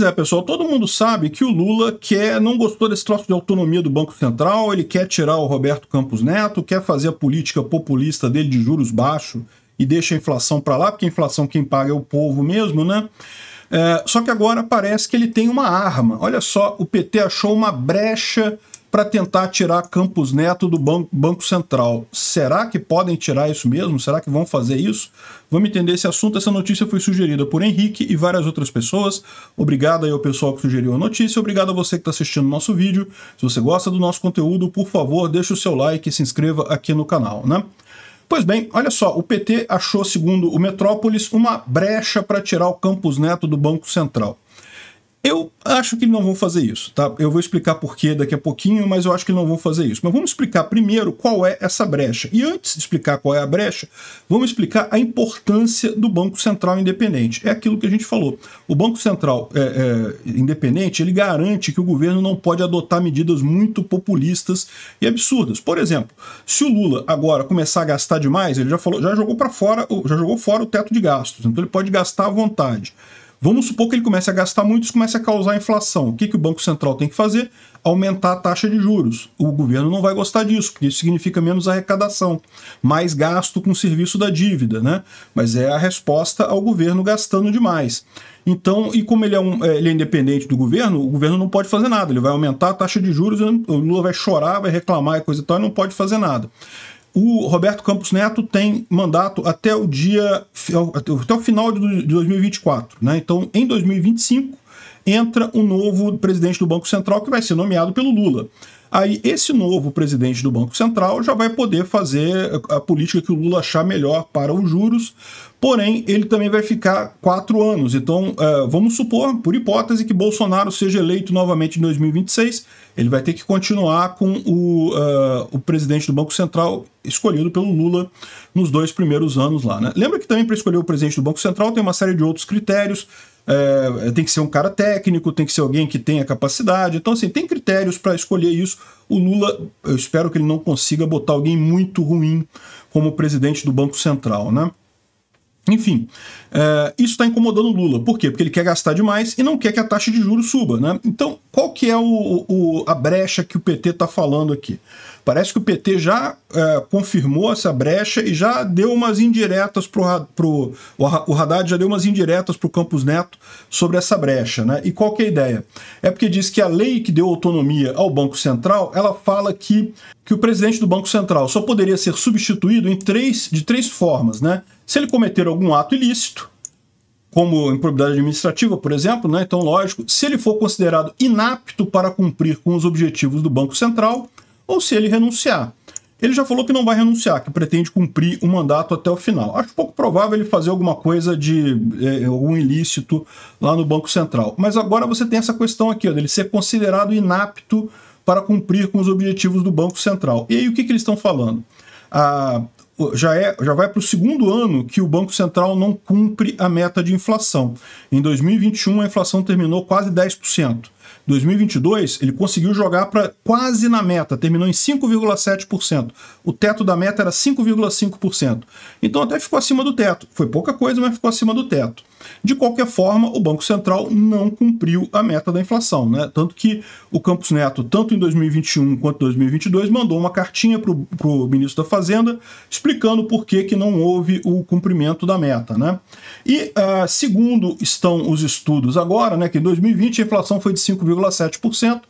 Pois é, pessoal, todo mundo sabe que o Lula quer, não gostou desse troço de autonomia do Banco Central, ele quer tirar o Roberto Campos Neto, quer fazer a política populista dele de juros baixos e deixa a inflação para lá, porque a inflação quem paga é o povo mesmo, né? É, só que agora parece que ele tem uma arma. Olha só, o PT achou uma brecha para tentar tirar Campos Neto do banco, banco, Central. Será que podem tirar isso mesmo? Será que vão fazer isso? Vamos entender esse assunto. Essa notícia foi sugerida por Henrique e várias outras pessoas. Obrigado aí ao pessoal que sugeriu a notícia. Obrigado a você que está assistindo o nosso vídeo. Se você gosta do nosso conteúdo, por favor, deixe o seu like e se inscreva aqui no canal, né? Pois bem, olha só, o PT achou, segundo o Metrópolis, uma brecha para tirar o Campos Neto do Banco Central. Eu acho que não vão fazer isso, tá? Eu vou explicar por que daqui a pouquinho, mas eu acho que não vão fazer isso. Mas vamos explicar primeiro qual é essa brecha. E antes de explicar qual é a brecha, vamos explicar a importância do Banco Central independente. É aquilo que a gente falou. O Banco Central é, é, independente, ele garante que o governo não pode adotar medidas muito populistas e absurdas. Por exemplo, se o Lula agora começar a gastar demais, ele já falou, já jogou para fora, já jogou fora o teto de gastos, então ele pode gastar à vontade. Vamos supor que ele comece a gastar muito, isso comece a causar inflação. O que, que o Banco Central tem que fazer? Aumentar a taxa de juros. O governo não vai gostar disso, porque isso significa menos arrecadação, mais gasto com o serviço da dívida, né? Mas é a resposta ao governo gastando demais. Então, e como ele é, um, é, ele é independente do governo, o governo não pode fazer nada. Ele vai aumentar a taxa de juros, o Lula vai chorar, vai reclamar e coisa e tal, e não pode fazer nada. O Roberto Campos Neto tem mandato até o dia até o final de 2024, né? Então, em 2025 entra o um novo presidente do Banco Central que vai ser nomeado pelo Lula. Aí esse novo presidente do Banco Central já vai poder fazer a política que o Lula achar melhor para os juros, Porém, ele também vai ficar quatro anos. Então, uh, vamos supor, por hipótese, que Bolsonaro seja eleito novamente em 2026, ele vai ter que continuar com o, uh, o presidente do Banco Central escolhido pelo Lula nos dois primeiros anos lá. Né? Lembra que também para escolher o presidente do Banco Central tem uma série de outros critérios. É, tem que ser um cara técnico, tem que ser alguém que tenha capacidade. Então, assim, tem critérios para escolher isso. O Lula, eu espero que ele não consiga botar alguém muito ruim como presidente do Banco Central, né? Enfim, eh, isso está incomodando o Lula. Por quê? Porque ele quer gastar demais e não quer que a taxa de juros suba. Né? Então, qual que é o, o a brecha que o PT está falando aqui? Parece que o PT já eh, confirmou essa brecha e já deu umas indiretas para o o Haddad já deu umas indiretas para o Campos Neto sobre essa brecha. Né? E qual que é a ideia? É porque diz que a lei que deu autonomia ao Banco Central, ela fala que, que o presidente do Banco Central só poderia ser substituído em três, de três formas, né? Se ele cometer algum ato ilícito, como improbidade administrativa, por exemplo, né? então, lógico, se ele for considerado inapto para cumprir com os objetivos do Banco Central, ou se ele renunciar. Ele já falou que não vai renunciar, que pretende cumprir o mandato até o final. Acho pouco provável ele fazer alguma coisa de é, algum ilícito lá no Banco Central. Mas agora você tem essa questão aqui, ó, dele ser considerado inapto para cumprir com os objetivos do Banco Central. E aí o que, que eles estão falando? A, ah, já, é, já vai para o segundo ano que o Banco Central não cumpre a meta de inflação. Em 2021, a inflação terminou quase 10%. 2022, ele conseguiu jogar para quase na meta, terminou em 5,7%. O teto da meta era 5,5%. Então até ficou acima do teto. Foi pouca coisa, mas ficou acima do teto. De qualquer forma, o Banco Central não cumpriu a meta da inflação, né? Tanto que o Campos Neto, tanto em 2021 quanto 2022, mandou uma cartinha para o ministro da Fazenda explicando por que, que não houve o cumprimento da meta, né? E uh, segundo estão os estudos agora, né, que em 2020 a inflação foi de 5 5,7%,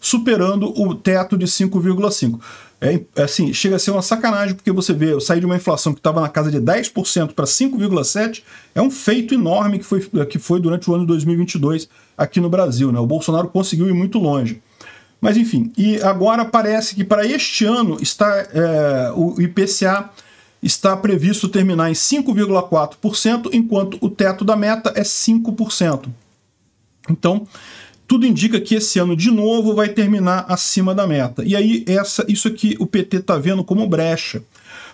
superando o teto de 5,5%. É, é, assim, chega a ser uma sacanagem, porque você vê, eu sair de uma inflação que estava na casa de 10% para 5,7%, é um feito enorme que foi, que foi durante o ano de 2022 aqui no Brasil. Né? O Bolsonaro conseguiu ir muito longe. Mas enfim, e agora parece que para este ano está é, o IPCA está previsto terminar em 5,4%, enquanto o teto da meta é 5%. Então, tudo indica que esse ano, de novo, vai terminar acima da meta. E aí, essa, isso aqui o PT está vendo como brecha,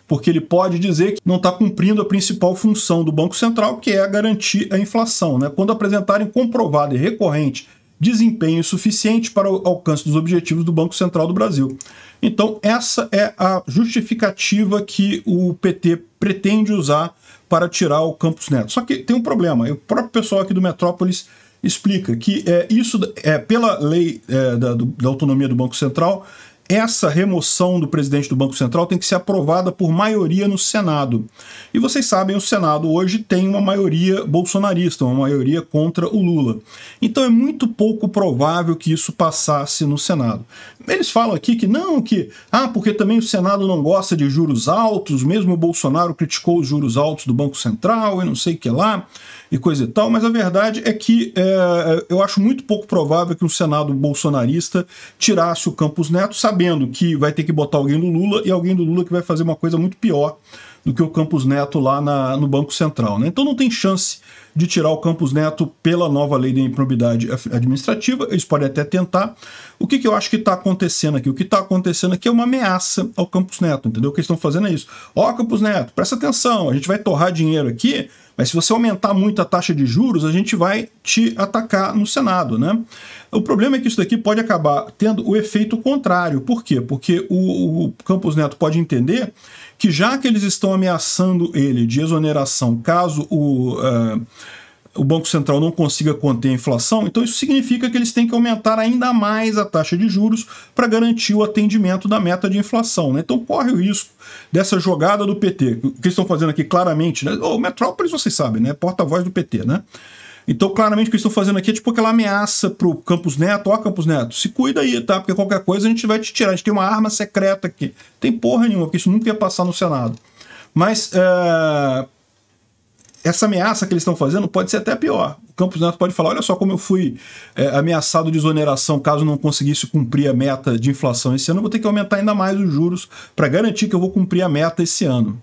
porque ele pode dizer que não está cumprindo a principal função do Banco Central, que é garantir a inflação. Né? Quando apresentarem comprovado e recorrente desempenho suficiente para o alcance dos objetivos do Banco Central do Brasil. Então, essa é a justificativa que o PT pretende usar para tirar o Campos Neto. Só que tem um problema. O próprio pessoal aqui do Metrópolis explica que é, isso é pela lei é, da, da autonomia do Banco Central, essa remoção do presidente do Banco Central tem que ser aprovada por maioria no Senado. E vocês sabem, o Senado hoje tem uma maioria bolsonarista, uma maioria contra o Lula. Então é muito pouco provável que isso passasse no Senado. Eles falam aqui que não, que ah, porque também o Senado não gosta de juros altos, mesmo o Bolsonaro criticou os juros altos do Banco Central e não sei o que lá e coisa e tal, mas a verdade é que é, é, eu acho muito pouco provável que o Senado bolsonarista tirasse o Campos Neto, sabendo que vai ter que botar alguém do Lula e alguém do Lula que vai fazer uma coisa muito pior do que o Campos Neto lá na, no Banco Central. Né? Então não tem chance de tirar o Campos Neto pela nova lei de improbidade administrativa, eles podem até tentar. O que, que eu acho que está acontecendo aqui? O que está acontecendo aqui é uma ameaça ao Campos Neto, entendeu? O que eles estão fazendo é isso. Ó, oh, Campos Neto, presta atenção, a gente vai torrar dinheiro aqui, mas se você aumentar muito a taxa de juros, a gente vai te atacar no Senado, né? O problema é que isso daqui pode acabar tendo o efeito contrário. Por quê? Porque o, o Campos Neto pode entender que já que eles estão ameaçando ele de exoneração caso o, uh, o Banco Central não consiga conter a inflação, então isso significa que eles têm que aumentar ainda mais a taxa de juros para garantir o atendimento da meta de inflação. Né? Então corre o risco dessa jogada do PT, o que eles estão fazendo aqui claramente, né? o Metrópolis vocês sabem, né? porta-voz do PT, né? Então, claramente, o que eles estão fazendo aqui é tipo aquela ameaça pro Campos Neto. Ó, oh, Campos Neto, se cuida aí, tá? Porque qualquer coisa a gente vai te tirar. A gente tem uma arma secreta aqui. Tem porra nenhuma, porque isso nunca ia passar no Senado. Mas é... essa ameaça que eles estão fazendo pode ser até pior. O Campos Neto pode falar: olha só como eu fui é, ameaçado de exoneração caso não conseguisse cumprir a meta de inflação esse ano, eu vou ter que aumentar ainda mais os juros para garantir que eu vou cumprir a meta esse ano.